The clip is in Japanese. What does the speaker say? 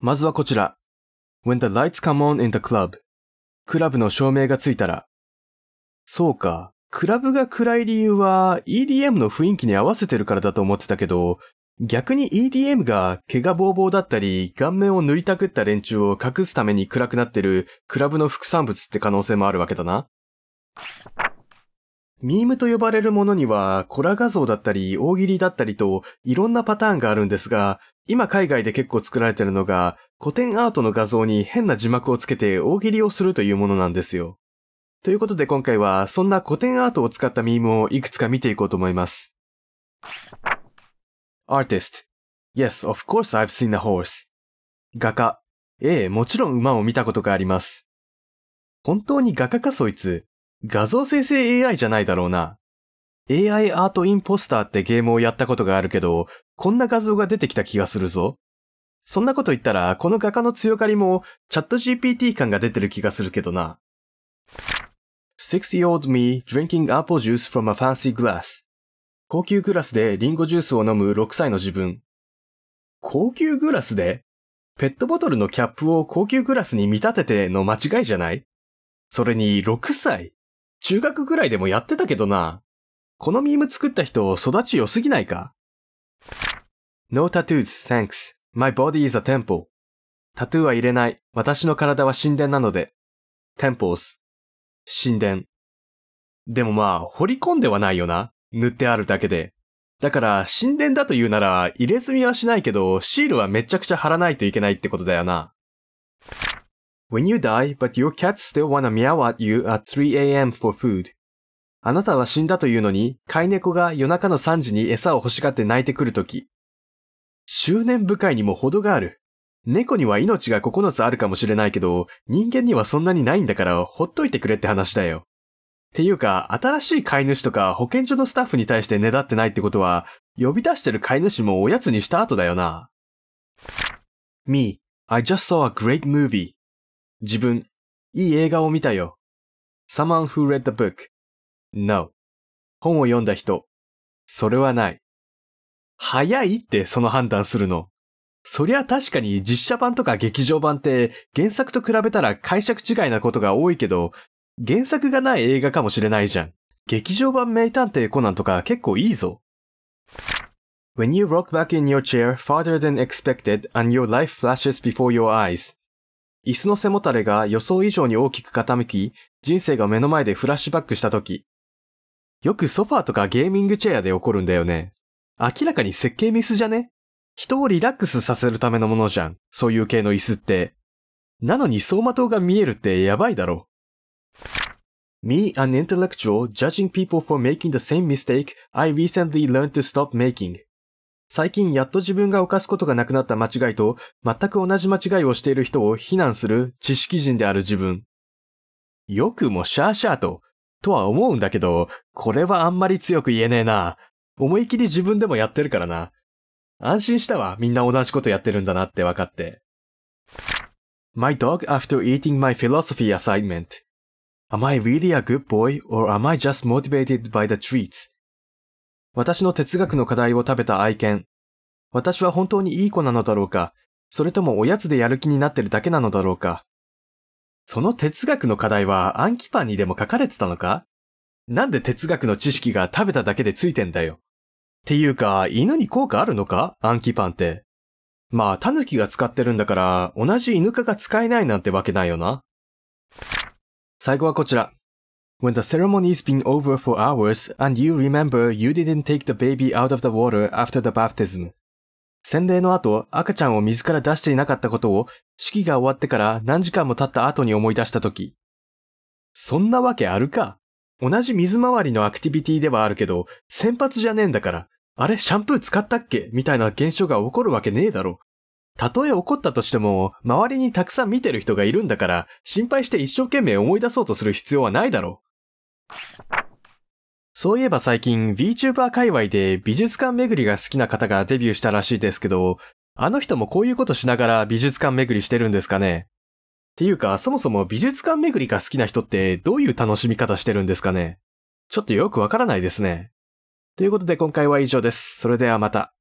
まずはこちら。When the lights come on in the club. クラブの照明がついたら。そうか。クラブが暗い理由は EDM の雰囲気に合わせてるからだと思ってたけど、逆に EDM が毛がぼうぼうだったり、顔面を塗りたくった連中を隠すために暗くなってるクラブの副産物って可能性もあるわけだな。ミームと呼ばれるものには、コラ画像だったり、大喜利だったりと、いろんなパターンがあるんですが、今海外で結構作られてるのが、古典アートの画像に変な字幕をつけて大喜利をするというものなんですよ。ということで今回は、そんな古典アートを使ったミームをいくつか見ていこうと思います。Artist Yes, of course I've seen a horse. 画家ええ、もちろん馬を見たことがあります。本当に画家かそいつ。画像生成 AI じゃないだろうな。AI アートインポスターってゲームをやったことがあるけど、こんな画像が出てきた気がするぞ。そんなこと言ったら、この画家の強がりも、チャット GPT 感が出てる気がするけどな。6-year-old me drinking apple juice from a fancy glass. 高級グラスでリンゴジュースを飲む6歳の自分。高級グラスでペットボトルのキャップを高級グラスに見立てての間違いじゃないそれに6歳中学ぐらいでもやってたけどな。このミーム作った人育ち良すぎないか ?No tattoos, thanks. My body is a temple. タトゥーは入れない。私の体は神殿なので。temples. 神殿。でもまあ、掘り込んではないよな。塗ってあるだけで。だから、神殿だと言うなら、入れ墨はしないけど、シールはめちゃくちゃ貼らないといけないってことだよな。When you die, but your cats still wanna meow at you at 3am for food. あなたは死んだというのに、飼い猫が夜中の3時に餌を欲しがって泣いてくるとき。執念深いにも程がある。猫には命が9つあるかもしれないけど、人間にはそんなにないんだからほっといてくれって話だよ。っていうか、新しい飼い主とか保健所のスタッフに対してねだってないってことは、呼び出してる飼い主もおやつにした後だよな。Me, I just saw a great movie. 自分、いい映画を見たよ。Someone who read the book.No. 本を読んだ人。それはない。早いってその判断するの。そりゃ確かに実写版とか劇場版って原作と比べたら解釈違いなことが多いけど、原作がない映画かもしれないじゃん。劇場版名探偵コナンとか結構いいぞ。When you rock back in your chair farther than expected and your life flashes before your eyes, 椅子の背もたれが予想以上に大きく傾き、人生が目の前でフラッシュバックした時。よくソファーとかゲーミングチェアで起こるんだよね。明らかに設計ミスじゃね人をリラックスさせるためのものじゃん。そういう系の椅子って。なのに走馬灯が見えるってやばいだろ。Me, an intellectual, judging people for making the same mistake I recently learned to stop making. 最近やっと自分が犯すことがなくなった間違いと全く同じ間違いをしている人を非難する知識人である自分。よくもシャーシャーと、とは思うんだけど、これはあんまり強く言えねえな。思い切り自分でもやってるからな。安心したわ、みんな同じことやってるんだなって分かって。My dog after eating my philosophy assignment. Am I really a good boy or am I just motivated by the treats? 私の哲学の課題を食べた愛犬。私は本当にいい子なのだろうかそれともおやつでやる気になってるだけなのだろうかその哲学の課題は暗記パンにでも書かれてたのかなんで哲学の知識が食べただけでついてんだよ。っていうか、犬に効果あるのか暗記パンって。まあ、キが使ってるんだから、同じ犬科が使えないなんてわけないよな。最後はこちら。When the ceremony's been over for hours and you remember you didn't take the baby out of the water after the baptism. 洗礼の後、赤ちゃんを水から出していなかったことを、式が終わってから何時間も経った後に思い出したとき。そんなわけあるか同じ水回りのアクティビティではあるけど、先発じゃねえんだから、あれシャンプー使ったっけみたいな現象が起こるわけねえだろ。たとえ起こったとしても、周りにたくさん見てる人がいるんだから、心配して一生懸命思い出そうとする必要はないだろ。そういえば最近 VTuber 界隈で美術館巡りが好きな方がデビューしたらしいですけど、あの人もこういうことしながら美術館巡りしてるんですかねっていうか、そもそも美術館巡りが好きな人ってどういう楽しみ方してるんですかねちょっとよくわからないですね。ということで今回は以上です。それではまた。